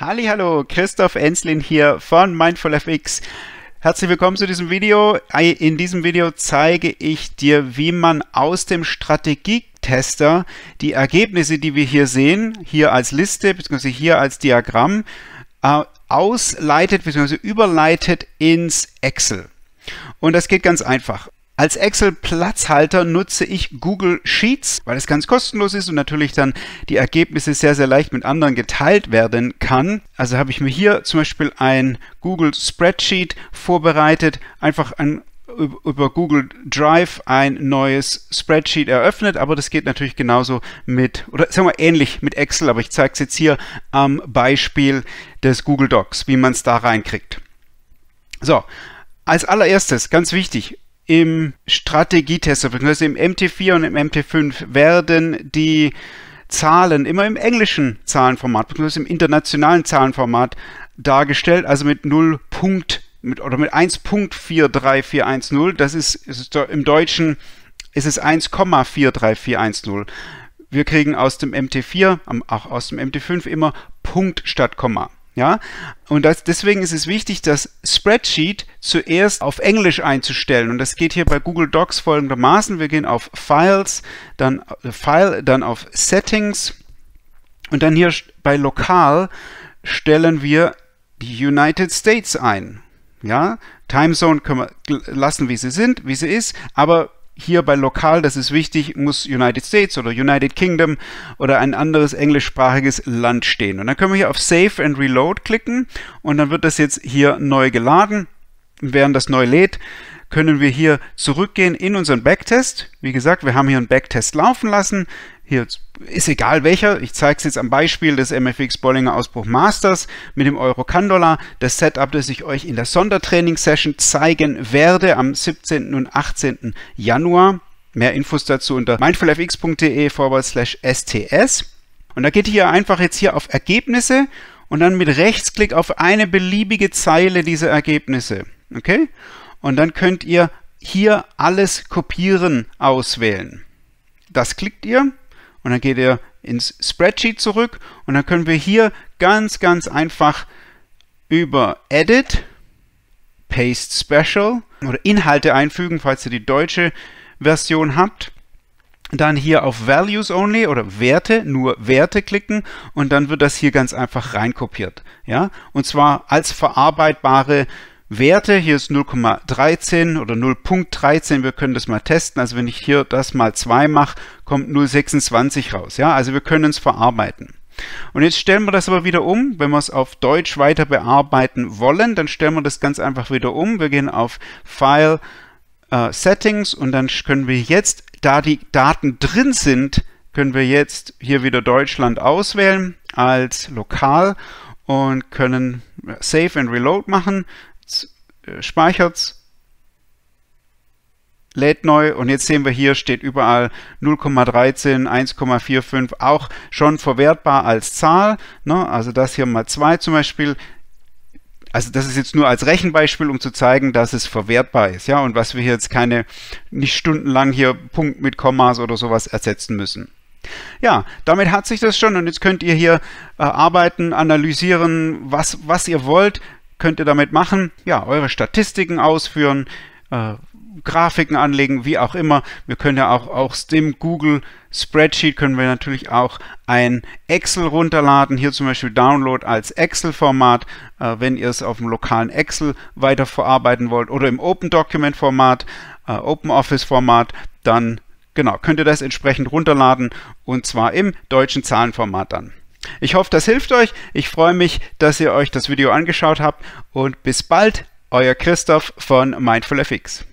Hallo, Christoph Enslin hier von MindfulFX. Herzlich willkommen zu diesem Video. In diesem Video zeige ich dir, wie man aus dem Strategietester die Ergebnisse, die wir hier sehen, hier als Liste bzw. hier als Diagramm, äh, ausleitet bzw. überleitet ins Excel. Und das geht ganz einfach. Als Excel-Platzhalter nutze ich Google Sheets, weil es ganz kostenlos ist und natürlich dann die Ergebnisse sehr, sehr leicht mit anderen geteilt werden kann. Also habe ich mir hier zum Beispiel ein Google Spreadsheet vorbereitet, einfach ein über Google Drive ein neues Spreadsheet eröffnet, aber das geht natürlich genauso mit, oder sagen wir ähnlich mit Excel, aber ich zeige es jetzt hier am Beispiel des Google Docs, wie man es da reinkriegt. So, als allererstes, ganz wichtig, im Strategietester, beziehungsweise im MT4 und im MT5 werden die Zahlen immer im englischen Zahlenformat, beziehungsweise im internationalen Zahlenformat dargestellt, also mit 0 Punkt mit, oder mit 1.43410. Das ist, ist im Deutschen ist es 1,43410. Wir kriegen aus dem MT4, auch aus dem MT5 immer Punkt statt Komma. Ja? Und das, deswegen ist es wichtig, das Spreadsheet zuerst auf Englisch einzustellen. Und das geht hier bei Google Docs folgendermaßen. Wir gehen auf Files, dann äh, File, dann auf Settings und dann hier bei Lokal stellen wir die United States ein. Ja, Timezone können wir lassen, wie sie sind, wie sie ist, aber hier bei lokal, das ist wichtig, muss United States oder United Kingdom oder ein anderes englischsprachiges Land stehen. Und dann können wir hier auf Save and Reload klicken und dann wird das jetzt hier neu geladen während das neu lädt, können wir hier zurückgehen in unseren Backtest. Wie gesagt, wir haben hier einen Backtest laufen lassen. Hier ist egal welcher. Ich zeige es jetzt am Beispiel des MFX Bollinger Ausbruch Masters mit dem Euro Candola. Das Setup, das ich euch in der Sondertraining-Session zeigen werde am 17. und 18. Januar. Mehr Infos dazu unter mindfulfx.de forward slash sts. Und da geht ihr einfach jetzt hier auf Ergebnisse und dann mit Rechtsklick auf eine beliebige Zeile dieser Ergebnisse. Okay? Und dann könnt ihr hier alles kopieren auswählen. Das klickt ihr und dann geht ihr ins Spreadsheet zurück und dann können wir hier ganz, ganz einfach über Edit, Paste Special oder Inhalte einfügen, falls ihr die deutsche Version habt. Dann hier auf Values Only oder Werte, nur Werte klicken und dann wird das hier ganz einfach reinkopiert. Ja? Und zwar als verarbeitbare Werte. Hier ist 0,13 oder 0.13. Wir können das mal testen. Also wenn ich hier das mal 2 mache, kommt 0,26 raus. Ja, also wir können es verarbeiten. Und jetzt stellen wir das aber wieder um. Wenn wir es auf Deutsch weiter bearbeiten wollen, dann stellen wir das ganz einfach wieder um. Wir gehen auf File, äh, Settings und dann können wir jetzt, da die Daten drin sind, können wir jetzt hier wieder Deutschland auswählen als lokal und können äh, Save and Reload machen. Äh, speichert es, lädt neu und jetzt sehen wir hier steht überall 0,13, 1,45 auch schon verwertbar als Zahl. Ne? Also das hier mal 2 zum Beispiel. Also das ist jetzt nur als Rechenbeispiel, um zu zeigen, dass es verwertbar ist, ja, und was wir hier jetzt keine, nicht stundenlang hier Punkt mit Kommas oder sowas ersetzen müssen. Ja, damit hat sich das schon und jetzt könnt ihr hier äh, arbeiten, analysieren, was, was ihr wollt, könnt ihr damit machen? Ja, eure Statistiken ausführen, äh, Grafiken anlegen, wie auch immer. Wir können ja auch aus dem Google Spreadsheet können wir natürlich auch ein Excel runterladen. Hier zum Beispiel Download als Excel-Format, äh, wenn ihr es auf dem lokalen Excel weiterverarbeiten wollt oder im Open Document Format, äh, Open Office Format, dann genau könnt ihr das entsprechend runterladen und zwar im deutschen Zahlenformat dann. Ich hoffe, das hilft euch. Ich freue mich, dass ihr euch das Video angeschaut habt und bis bald, euer Christoph von MindfulFX.